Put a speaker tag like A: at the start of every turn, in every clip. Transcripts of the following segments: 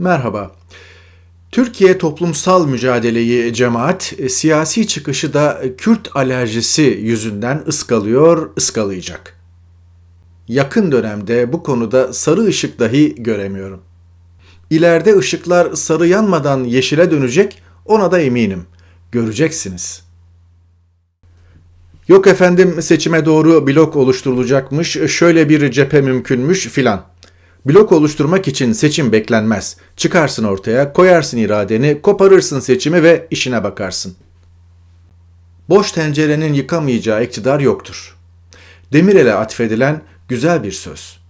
A: Merhaba. Türkiye toplumsal mücadeleyi e, cemaat, e, siyasi çıkışı da e, Kürt alerjisi yüzünden ıskalıyor, ıskalayacak. Yakın dönemde bu konuda sarı ışık dahi göremiyorum. İleride ışıklar sarı yanmadan yeşile dönecek, ona da eminim. Göreceksiniz.'' Yok efendim seçime doğru blok oluşturulacakmış, şöyle bir cephe mümkünmüş filan. Blok oluşturmak için seçim beklenmez. Çıkarsın ortaya, koyarsın iradeni, koparırsın seçimi ve işine bakarsın. Boş tencerenin yıkamayacağı iktidar yoktur. Demirel'e atfedilen güzel bir söz.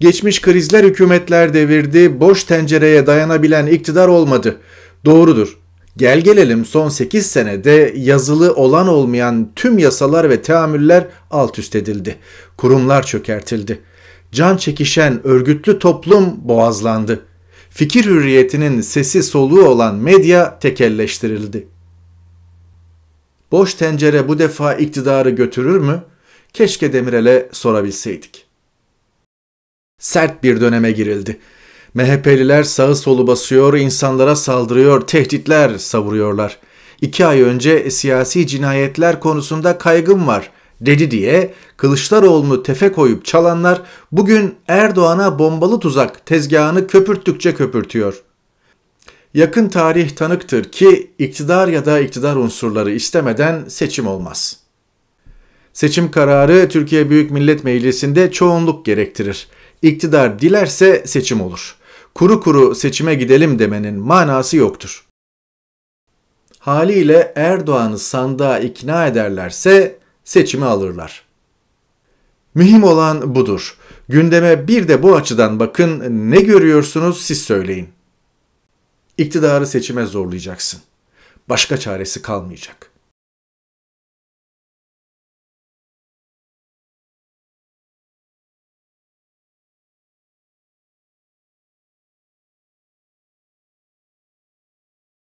A: Geçmiş krizler hükümetler devirdi, boş tencereye dayanabilen iktidar olmadı. Doğrudur. Gel gelelim son 8 senede yazılı olan olmayan tüm yasalar ve teamüller alt üst edildi. Kurumlar çökertildi can çekişen örgütlü toplum boğazlandı. Fikir hürriyetinin sesi soluğu olan medya tekelleştirildi. Boş tencere bu defa iktidarı götürür mü? Keşke Demirel'e sorabilseydik. Sert bir döneme girildi. MHP'liler sağı solu basıyor, insanlara saldırıyor, tehditler savuruyorlar. İki ay önce siyasi cinayetler konusunda kaygım var dedi diye Kılıçdaroğlu'nu tefe koyup çalanlar bugün Erdoğan'a bombalı tuzak tezgahını köpürttükçe köpürtüyor. Yakın tarih tanıktır ki iktidar ya da iktidar unsurları istemeden seçim olmaz. Seçim kararı Türkiye Büyük Millet Meclisi'nde çoğunluk gerektirir. İktidar dilerse seçim olur. Kuru kuru seçime gidelim demenin manası yoktur. Haliyle Erdoğan'ı sandığa ikna ederlerse seçimi alırlar. Mühim olan budur. Gündeme bir de bu açıdan bakın ne görüyorsunuz siz söyleyin. İktidarı seçime zorlayacaksın. Başka çaresi kalmayacak.